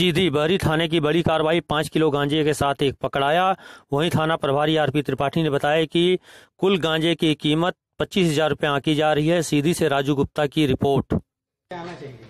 सीधी बहरी थाने की बड़ी कार्रवाई पांच किलो गांजे के साथ एक पकड़ाया वहीं थाना प्रभारी आरपी त्रिपाठी ने बताया कि कुल गांजे की कीमत पच्चीस हजार रूपए आकी जा रही है सीधी से राजू गुप्ता की रिपोर्ट